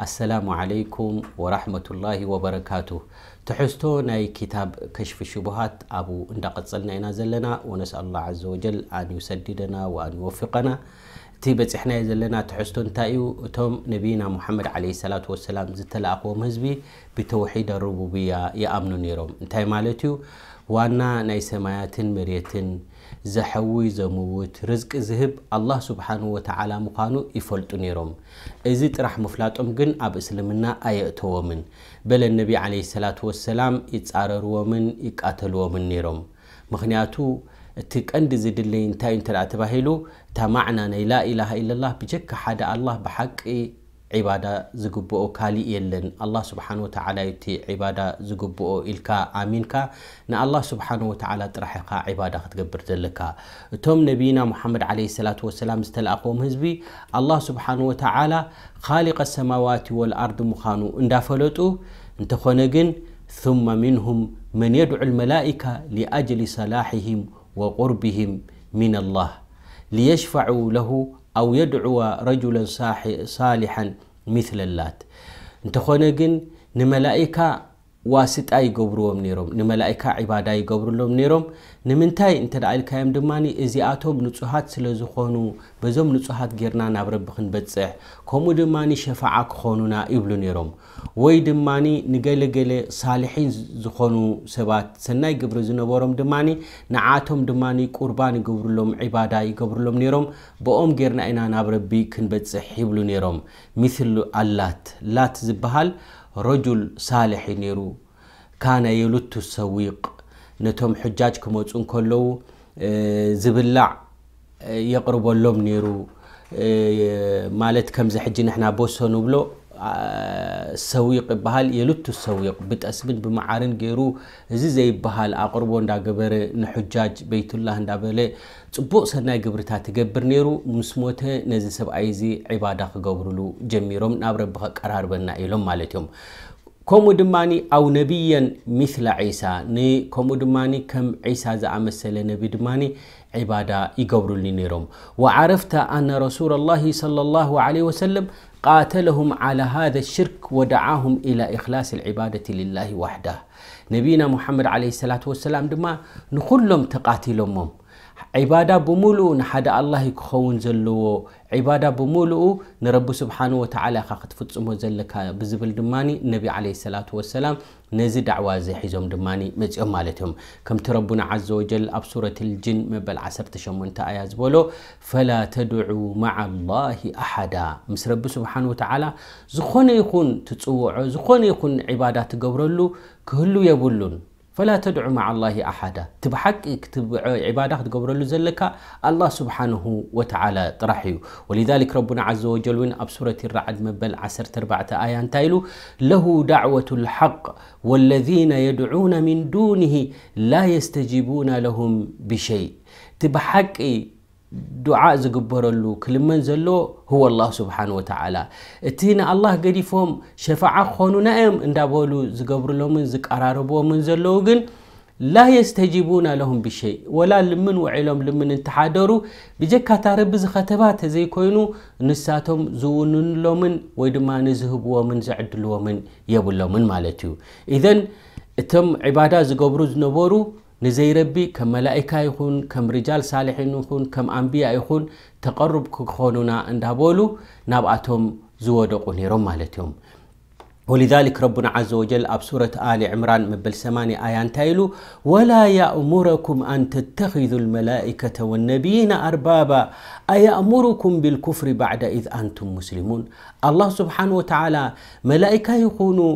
السلام عليكم ورحمة الله وبركاته تحستو ناي كتاب كشف الشبهات أبو اندقصلنا إنا زلنا ونسأل الله عز وجل أن يسددنا وأن يوفقنا تيبت إحنا زلنا تحستو انتايو توم نبينا محمد عليه الصلاة والسلام زتلا أقوم هزبي بتوحيد الربوبية يأمنوا نيروم انتاي مالتيو ዋና ናይ ሰማያትን መሬትን ዘሐዊ ዘምውት ርዝቂ ዝህብ ኣላህ ስብሓን ወተዓላ ምዃኑ ይፈልጡ ነይሮም እዚ ጥራሕ ምፍላጦም ግን ኣብ እስልምና ኣየእተዎምን በለ ነቢ ዓለ ሰላት ወሰላም ይፃረርዎምን ይቃተልዎምን ነይሮም ምክንያቱ እቲ ቀንዲ ዝድለይ እንታይ እዩ እንተ ተባሂሉ እታ ማዕና ናይ ላኢላሃ ኢለላህ ብጀካ ሓደ ኣላህ ብሓቂ ዒባዳ ዝግብኦ ካሊእ የለን ኣላ ስብሓን ወተዓላ ቲ ዒባዳ ዝግብኦ ኢልካ ኣሚንካ ንኣላ ስብሓን ወተዓላ ጥራሕ ኢኻ ዒባዳ ክትገብር ዘለካ እቶም ነቢይና ሙሓመድ ዓለ ሰላት ወሰላም ዝተለኣኽዎም ህዝቢ ኣላ ስብሓን ወተዓላ ካሊቀ ሰማዋት ወልኣርድ ምዃኑ እንዳፈለጡ እንተኾነ ግን ثመ ምንሁም መን የድዑ ልመላኢካ ሊኣጅሊ ሰላሕህም ወቁርብህም ምን ላህ ሊየሽፈዑ ለሁ أو يدعو رجلا صالحا مثل اللات نتኾነ ግን نملائكة ዋስጣ ይገብርዎም ነይሮም ንመላእካ ዒባዳ ይገብርሎም ነይሮም ንምንታይ እንተ ኢልካዮም ድማ እዚኣቶም ንፁሃት ስለ ዝኾኑ በዞም ንፁሃት ጌርና ናብ ረቢ ክንበፅሕ ከምኡ ድማ ሸፋዓ ክኾኑና ይብሉ ነይሮም ወይ ድማ ንገለገለ ሳልሒን ዝኾኑ ሰባት ሰናይ ግብሪ ዝነበሮም ድማ ንዓቶም ድማ ቁርባን ይገብርሎም ዒባዳ ይገብርሎም ነይሮም ብኦም ጌርና ኢና ናብ ረቢ ክንበፅሕ ይብሉ ነይሮም ምስሉ ኣላት ላት ዝበሃል رجل صالح نيرو كان يلت السويق نتم حجاج كموتون كلو آه، زبلع آه، يقرب اللوم نيرو آه، مالت كم حجي نحنا بوسو نبلو ሰዊቅ ይበሃል የልቱ ሰዊቅ ብጠስምን ብመዓርን ገይሩ እዚ ዘይበሃል ኣቅርቦ እንዳገበረ ንሕጃጅ ቤይትላህ እንዳበለ ፅቡቅ ሰናይ ግብርታት ትገብር ነይሩ ምስ ሞተ ነዚ ሰብኣይ እዚ ዒባዳ ክገብርሉ ጀሚሮም ናብ ረቢ ከቀራርበና ኢሎም ማለት እዮም ከምኡ ድማ ኣው ነቢየን ምስላ ዒሳ ከምኡ ድማ ከም ዒሳ ዝኣመሰለ ነቢ ድማ عبادة يقبر لنيرهم وعرفت أن رسول الله صلى الله عليه وسلم قاتلهم على هذا الشرك ودعاهم إلى إخلاص العبادة لله وحده نبينا محمد عليه الصلاة والسلام دما نخلهم تقاتلهم عبادة بمولو نحدا الله يكون زلو عبادة بمولو نرب سبحانه وتعالى خاخت فتسمو زلكا بزبل دماني نبي عليه الصلاة والسلام نزيد عوازي زيحيزوم دماني مزي أمالتهم كم تربنا عز وجل أبصورة الجن مبل عسر تشمون تأياز بولو فلا تدعو مع الله أحدا مس رب سبحانه وتعالى زخون يكون تتسوع زخون يكون عبادة تقبرلو كهلو يبولون فلا تدعو مع الله أحدا تبحك اكتب عبادة تقبر زلك الله سبحانه وتعالى طرحه ولذلك ربنا عز وجل وين أبصرة الرعد مبل عسر تربعة آيان تايلو له دعوة الحق والذين يدعون من دونه لا يستجيبون لهم بشيء تبحك ዱዓ ዝግበረሉ ክልመን ዘሎ ህወ ላ ስብሓን ወተዓላ እቲ ንኣላህ ገዲፎም ሸፋዓ ናዮም እንዳበሉ ዝገብርሎምን ዝቀራርብዎምን ዘለዉ ግን ላ የስተጂቡና ለሁም ብሸይ ወላ ልምን ውዒሎም ልምን እንተሓደሩ ብጀካታ ረቢ ዝኸተባ ተዘይኮይኑ ንሳቶም ዝውንንሎምን ወይ ድማ ንዝህብዎምን ዘዕድልዎምን የብሎምን ማለት እዩ እዘን እቶም ዕባዳ ዝገብሩ ዝነበሩ نزي ربي كم ملائكة يخون كم رجال صالحين يخون كم أنبياء يخون تقرب كخوننا اندابولو نبعتهم زودقون يرم مالتهم ولذلك ربنا عز وجل أب سورة آل عمران مبل سماني آيان تايلو ولا يأمركم أن تتخذوا الملائكة والنبيين أربابا أيأمركم بالكفر بعد إذ أنتم مسلمون الله سبحانه وتعالى ملائكة يكونوا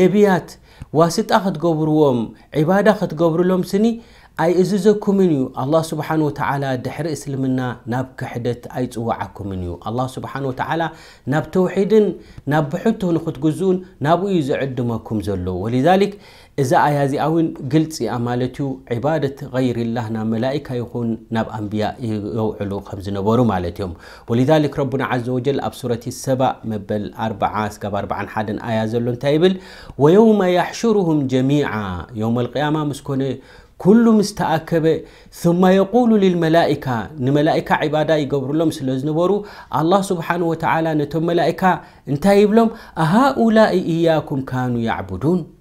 نبيات واسطة ختقبروهم عبادة ختقبرو لهم سني أي إزوزة كومينيو الله سبحانه وتعالى دحر إسلمنا ناب كحدت أي تسوعة كومينيو الله سبحانه وتعالى ناب توحيدن ناب بحوتهن ختقزون نابو يزعدما كومزولو ولذلك إذا آية هذه أوين قلتي أمالتي عبادة غير الله ملائكة يكون نب أنبياء يوعلو خمز نبورو مالتيهم ولذلك ربنا عز وجل أبصرة السبع مبل أربع عاس قب أربع حدا آية زلون تايبل ويوم يحشرهم جميعا يوم القيامة مسكونة كل مستأكب ثم يقول للملائكة الملائكة عبادة يقبر لهم سلوز نبورو الله سبحانه وتعالى نتم ملائكة انتهي لهم أهؤلاء إياكم كانوا يعبدون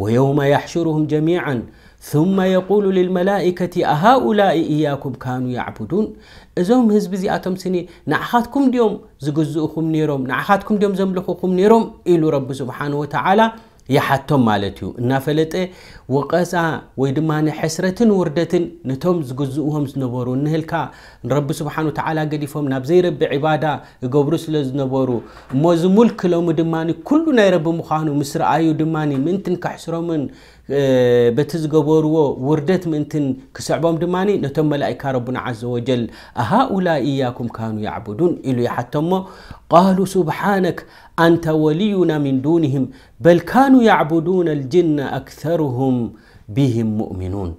ويوم يحشرهم جميعا ثم يقول للملائكة أهؤلاء إياكم كانوا يعبدون إزوم هزبزي آتم سني نعخاتكم ديوم زقزوكم نيروم نعخاتكم ديوم زملخوكم نيروم إلو رب سبحانه وتعالى ያ ሓቶም ማለት እዩ እናፈለጠ ወቀፃ ወይ ድማ ሕስረትን ውርደትን ነቶም ዝግዝእዎም ዝነበሩ ንህልካ ንረቢ ስብሓን ወተዓላ ገዲፎም ናብ ዘይረቢ ዒባዳ ገብሩ ስለ ዝነበሩ እሞ እዚ ሙልክሎም ድማኒ ኩሉ ናይ ረቢ ምዃኑ ምስ ረኣዩ ድማ ምእንቲንከሕስሮምን بتزجبرو وردت منتن كسعبهم دماني نتم ملائكة ربنا عز وجل أهؤلاء إياكم كانوا يعبدون إلو حتى قالوا سبحانك أنت ولينا من دونهم بل كانوا يعبدون الجن أكثرهم بهم مؤمنون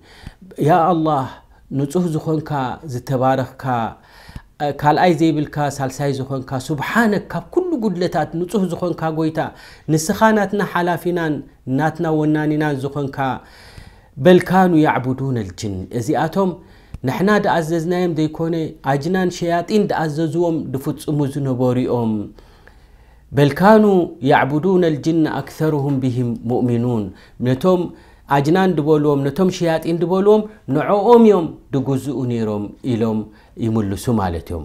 يا الله نتوه زخونك زتبارخك ካልኣይ ዘይብልካ ሳልሳይ ዝኾንካ ስብሓነክ ካብ ኩሉ ጉድለታት ንፁህ ዝኾንካ ጎይታ ንስኻ ናትና ሓላፊናን ናትና ወናኒናን ዝኾንካ በልካኑ ያዕቡዱን ልጅን እዚኣቶም ንሕና ደኣዘዝናዮም ዘይኮነ ኣጅናን ሸያጢን ደኣዘዝዎም ድፍፅሙ ዝነበሩ እዮም በልካኑ ያዕቡዱን ልጅን ኣክተርሁም ብሂም ሙእሚኑን ነቶም أجنان دبولوم نتوم شيات إن دبولوم نعوم يوم دجوز أنيروم إلهم يملسوا مالتهم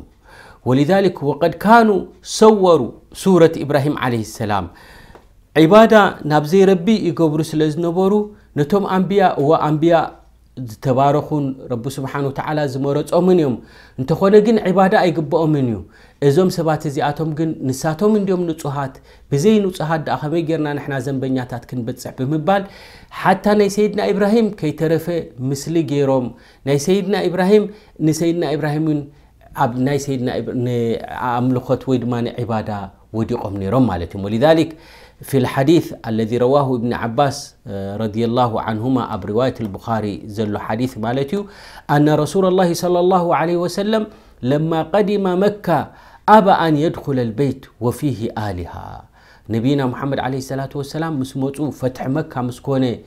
ولذلك وقد كانوا صوروا سورة إبراهيم عليه السلام عبادة نبزي ربي يقبرس لزنبورو نتوم أنبياء وأنبياء ዝተባረኩን ረቢ ስብሓን ወተዓላ ዝመረፆምን እዮም እንተኾነ ግን ዕባዳ ኣይግብኦምን እዩ እዞም ሰባት እዚኣቶም ግን ንሳቶም እንድዮም ንፁሃት ብዘይ ንፁሃት ደ ከመይ ገርና ንሕና ዘንበኛታት ክንበፅሕ ብምባል ሓታ ናይ ሰይድና ኢብራሂም ከይተረፈ ምስሊ ገይሮም ናይ ሰይድና ኢብራሂም ንሰይድና ኢብራሂም ኣብ ኣምልኮት ወይ ድማዕባዳ ወዲቖም ነይሮም ማለት እዮም ወሊክ في الحديث الذي رواه ابن عباس آه، رضي الله عنهما أب رواية البخاري زل حديث مالتيو أن رسول الله صلى الله عليه وسلم لما قدم مكة أبى أن يدخل البيت وفيه آلهة نبينا محمد عليه الصلاة والسلام مس فتح مكة مسكونه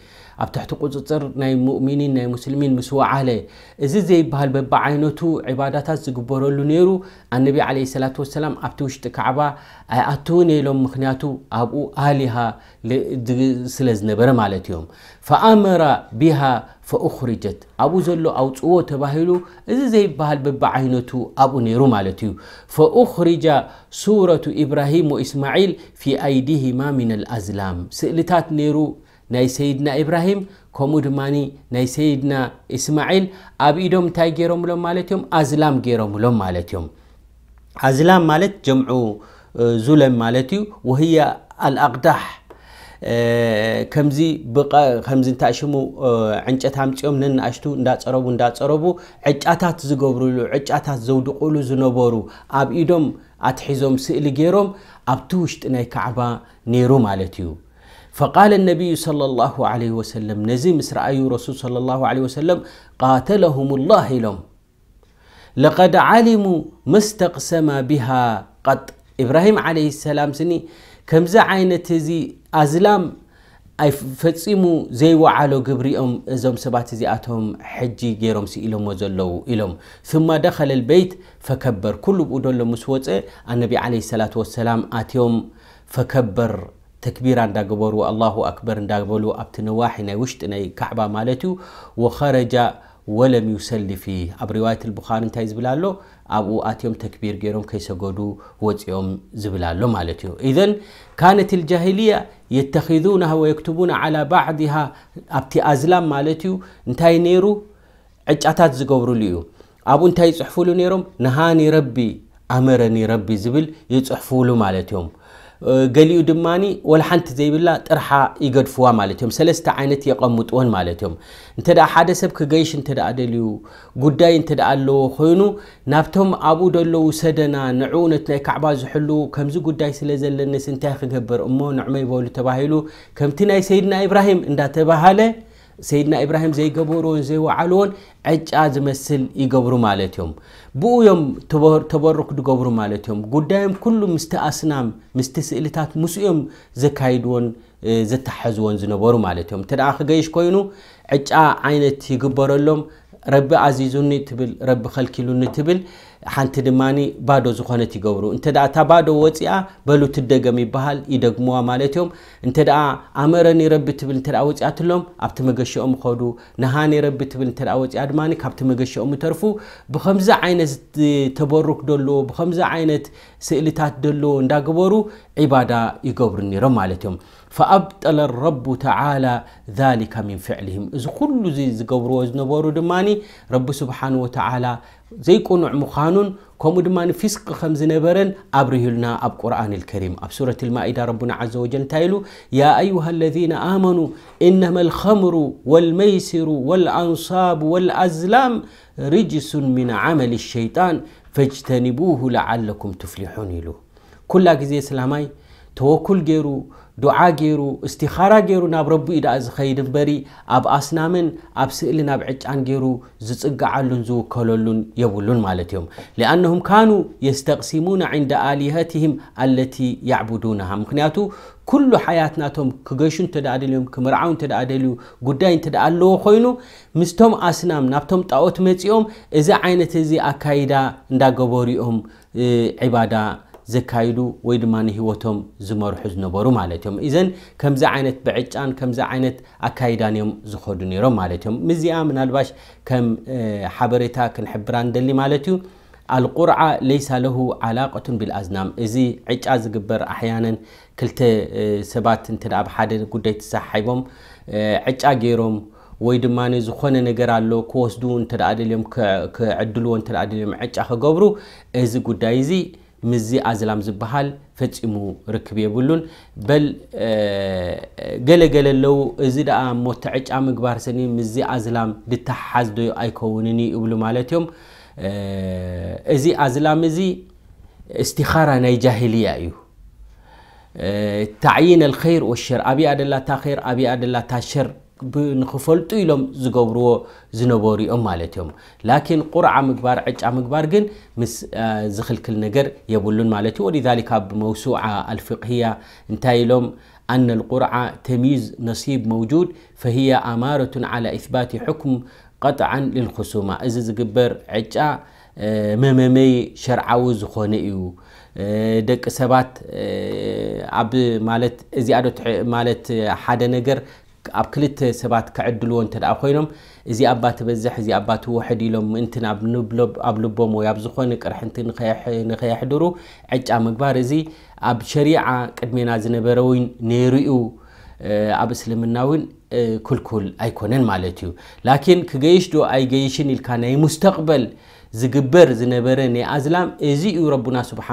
ኣብ ትሕቲ ቁፅፅር ናይ ሙእሚኒን ናይ ሙስልሚን ምስ ወዓለ እዚ ዘይበሃል በብዓይነቱ ዕባዳታት ዝግበረሉ ነይሩ ኣነቢ ዓለ ሰላት ወሰላም ኣብቲ ውሽጢ ካዕባ ኣይኣትውን ኢሎም ምክንያቱ ኣብኡ ኣሊሃ ስለ ዝነበረ ማለት እዮም ፈኣመራ ቢሃ ፈእኽርጀት ኣብኡ ዘሎ ኣውፅዎ ተባሂሉ እዚ ዘይበሃል በብዓይነቱ ኣብኡ ነይሩ ማለት እዩ ፈእኽርጃ ሱረቱ ኢብራሂም ወእስማዒል ፊ ኣይዲሂማ ምን ልኣዝላም ስእልታት ነይሩ ናይ ሰይድና ኢብራሂም ከምኡ ድማ ናይ ሰይድና እስማዒል ኣብ ኢዶም እንታይ ገይሮምሎም ማለት እዮም ኣዝላም ገይሮምሎም ማለት እዮም ኣዝላም ማለት ጀምዑ ዙለም ማለት እዩ ወህያ ኣልኣቅዳሕ ከምዚ ከምዚ እንታይ ሽሙ ዕንጨት ኣምፂኦም ነንኣሽቱ እንዳፀረቡ እንዳፀረቡ ዕጫታት ዝገብርሉ ዕጫታት ዘውድቑሉ ዝነበሩ ኣብ ኢዶም ኣትሒዞም ስእሊ ገይሮም ኣብቲ ውሽጢ ናይ ካዕባ ነይሩ ማለት እዩ فقال النبي صلى الله عليه وسلم نزي مس رسول صلى الله عليه وسلم قاتلهم الله لهم لقد علموا ما استقسم بها قط إبراهيم عليه السلام سني كم زعينة زي أزلام أي فتسيمو زي وعالو قبريهم زوم سبات آتهم حجي جيروم سي إلهم وزلو إلهم ثم دخل البيت فكبر كل بودون لمسوطة النبي عليه الصلاة والسلام آتيهم فكبر تكبيران دا الله أكبر دا قبلو أبتنواحي نيوشت ناي كعبة مالتو وخرج ولم يسلي فيه أب رواية البخاري انتهي زبلالو أبو آتيوم تكبير جيروم كيسا قدو وزيوم زبلالو مالتو إذن كانت الجاهلية يتخذونها ويكتبون على بعضها أبتي أزلام مالتو انتهي نيرو عجعتات زقبرو ليو أبو انتهي صحفولو نيروم نهاني ربي أمرني ربي زبل يصحفولو مالتيوم ገሊኡ ድማኒ ወላሓንቲ ዘይብላ ጥርሓ ይገድፍዋ ማለት እዮም ሰለስተ ዓይነት የቐምጥዎን ማለት እዮም እንተ ሓደ ሰብ ክገይሽ እንተ ደልዩ ጉዳይ እንተ ኣለዎ ኮይኑ ናብቶም ኣብኡ ደለዉ ሰደና ንዕኡ ነቲ ናይ ካዕባ ዝሕሉ ከምዚ ጉዳይ ስለ ዘለኒስ እንታይ ክገብር እሞ ንዕመ ይበሉ ተባሂሉ ከምቲ ናይ ሰይድና ኢብራሂም እንዳተባሃለ ሰይድና ኢብራሂም ዘይገበርዎን ዘይወዓልዎን ዕጫ ዝመስል ይገብሩ ማለት እዮም ብኡ ዮም ተበርኩ ድገብሩ ማለት እዮም ጉዳዮም ኩሉ ምስቲ ኣስናም ምስቲ ስእልታት ምስ እዮም ዘካይድዎን ዘተሓዝዎን ዝነበሩ ማለት እዮም እንተ ክገይሽ ኮይኑ ዕጫ ዓይነት ይግበረሎም ረቢ ኣዚዙኒ ትብል ረቢ ከልኪሉኒ ትብል ሓንቲ ድማ ባዶ ዝኮነት ይገብሩ እንተ ታ ባዶ ወፅያ በሉት ደገም ይበሃል ይደግምዋ ማለት እዮም እንተ ኣመረነረቢ ትብል ወፅያትሎም ኣብቲ መገሸኦም ዱ ንሃነ ረቢ ትብል ፅ ድ ካብቲ መገኦም ተርፉ ብከምዚ ዓይነት ተበሩክ ደለዎ ብከምዚ ዓይነት ስእልታት ደለዎ እንዳግበሩ ዒባዳ ይገብሩ እኒሮም ማለት እዮም ፈኣብጠለ ረ ተላ ሊካ ምን ፍዕልም እዚ ኩሉ ዝገብርዎ ዝነበሩ ድማ ረቢ ስብሓን ወተላ زيكون عمخانون كم دمان فسق خمس نبرن أبرهلنا أب قرآن الكريم أب سورة المائدة ربنا عز وجل تايلو يا أيها الذين آمنوا إنما الخمر والميسر والأنصاب والأزلام رجس من عمل الشيطان فاجتنبوه لعلكم تفلحون له كل أجزي سلاماي ተወኩል ገይሩ ዱዓ ገይሩ እስቲኻራ ገይሩ ናብ ረቢ ዩ ዳኣ ዝኸይድ እምበሪ ኣብ ኣስናምን ኣብ ስእሊ ናብ ዕጫን ገይሩ ዝፅጋዓሉን ዝውከለሉን የብሉን ማለት እዮም ሊኣነም ካኑ የስተቕሲሙና ንዳ ኣልያትህም አለቲ ያዕቡዱንሃ ምክንያቱ ኩሉ ሓያትናቶም ክገሹ እንተደ ደልዮም ክምርዓው እንተደ ደልዩ ጉዳይ እንተ ደኣ ኣለዎ ኮይኑ ምስቶም ኣስናም ናብቶም ጣኦት መፂኦም እዚ ዓይነት እዚ ኣካይዳ እንዳገበርኦም ባዳ ዘካይዱ ወይ ድማ ንሂወቶም ዝመርሑ ዝነበሩ ማለት እዮም እዘን ከምዚ ዓይነት ብዕጫን ከምዚ ዓይነት ኣካይዳን እዮም ዝኸዱ ነይሮም ማለት እዮም ምዚኣ ምናልባሽ ከም ሓበሬታ ክንሕብራ ንደሊ ማለት እዩ ኣልቁርዓ ለይሳ ለሁ ዓላቀቱን ብልኣዝናም እዚ ዕጫ ዝግበር ኣሕያነን ክልተ ሰባት እንተ ኣብ ሓደ ጉዳይ ተሳሓቦም ዕጫ ገይሮም ወይ ድማ ዝኾነ ነገር ኣሎ ክወስዱ እንተኣ ደልዮም ክዕድልዎ እንተኣ ደልዮም ዕጫ ክገብሩ እዚ ጉዳይ እዚ ምዚ ኣዝላም ዝበሃል ፈፂሙ ርክብ የብሉን በል ገለገለ ኣለው እዚ ደኣ ሞተዕጫ ምግባር ስኒ ምዚ ኣዝላም ድተሓሓዝ ዶዩ ኣይከውንን ይብሉ ማለት እዮም እዚ ኣዝላም እዚ እስትኻራ ናይ ጃሂልያ እዩ ተዕይን ልከይር ወሸር ኣብያ ደላ እታ ር ኣብያ ደላ እታ ሸር نخفلتو إلوم زغوروو زنوبوري أم مالاتيوم لكن قرعة مقبار عج مقبار جن مس زخل كل نقر يبولون مالتهم ولذلك بموسوعة الفقهية انتايلوم أن القرعة تمييز نصيب موجود فهي أمارة على إثبات حكم قطعا للخصومة إذا زقبر عج مممي شرعو زخونئيو دك سبات عب مالت زيادة مالت حدا نجر ኣብ ክልተ ሰባት ከዕድልዎ እንተኣ ኮይኖም እዚ ኣባ ትበዝሕ እዚ ኣባ ትወሕድ ኢሎም ምእንቲ ኣብ ልቦም ወይ ኣብ ዝኾነ ቅርሕንቲ ንኸየሕድሩ ዕጫ ምግባር እዚ ኣብ ሸሪዓ ቅድሜና ዝነበረ ውን ነይሩኡ ኣብ እስልምና እውን ክልኩል ኣይኮነን ማለት እዩ ላኪን ክገይሽ ዶ ኣይገይሽን ኢልካ ናይ ሙስተቕበል ዝግበር ዝነበረ ናኣዝላም እዚ ዩ ረና ስሓ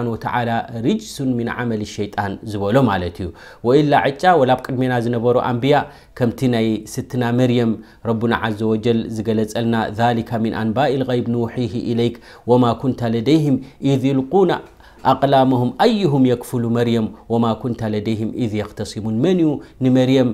ርጅሱ ም ዓመል ሸጣን ዝበሎ ማለት እዩ ላ ዕጫ ወላብ ቅድሜና ዝነበሩ ኣንብያ ከምቲ ናይ ስትና መርየም ረና ዘ ወጀል ዝገለፀልና ذሊ ን ኣንባእ غይብ ን ለይክ ወማ ኩን ለደهም ذ ይልቁና ኣቅላሞهም ኣይهም የክፍሉ መርየም ወማ ኩን ለደهም ذ ክተሲሙን መን ንመርም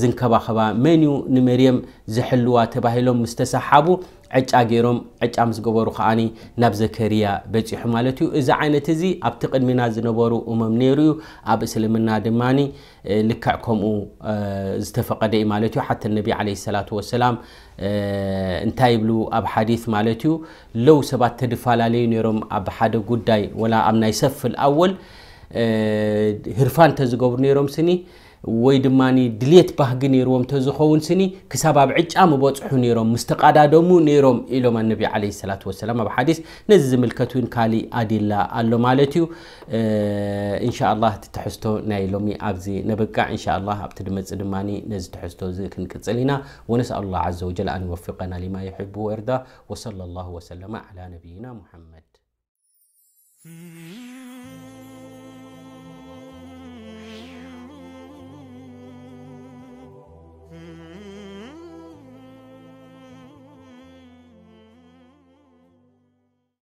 ዝንከባኸባ መን ንመርም ዝሐልዋ ተባሂሎም ስተሰሓቡ ዕጫ ገይሮም ዕጫ ምስገበሩ ከዓኒ ናብ ዘከርያ በፂሑ ማለት እዩ እዚ ዓይነት እዚ ኣብቲ ቅድሚና ዝነበሩ እመም ነይሩ ዩ ኣብ እስልምና ድማኒ ልክዕ ከምኡ ዝተፈቐደ ኢ ማለት ዩ ሓተ ነቢ ለ ሰላ ወሰላም እንታይ ብሉ ኣብ ሓዲስ ማለት እዩ ለው ሰባት እተድፈላለዩ ነሮም ኣብ ሓደ ጉዳይ ወ ኣብ ናይ ሰፍል ኣወል ህርፋ እንተ ዝገብሩ ነሮም ስኒ ወይ ድማ ድሌት ባህጊ ነይርዎም ተዝኸውን ስኒ ክሳብ ኣብ ዕጫ ምበፅሑ ነይሮም ምስ ተቃዳደሙ ነይሮም ኢሎም ኣነቢ ዓለ ሰላት ወሰላም ኣብ ሓዲስ ነዚ ዝምልከት እውን ካሊእ ኣዲላ ኣሎ ማለት እዩ እንሻ ላ እቲ ትሕዝቶ ናይ ሎሚ ኣብዚ ነበቃዕ እንሻ ላ ኣብቲ ድመፅእ ድማ ነዚ ትሕዝቶ እዚ ክንቅፅል ኢና ወነስኣሉ ላ ዘ ወጀል ኣን ይወፍቀና ሊማ ይሕቡ ወርዳ ወሰለ ላሁ ወሰለማ ዓላ ነቢይና ሙሐመድ Mm-hmm.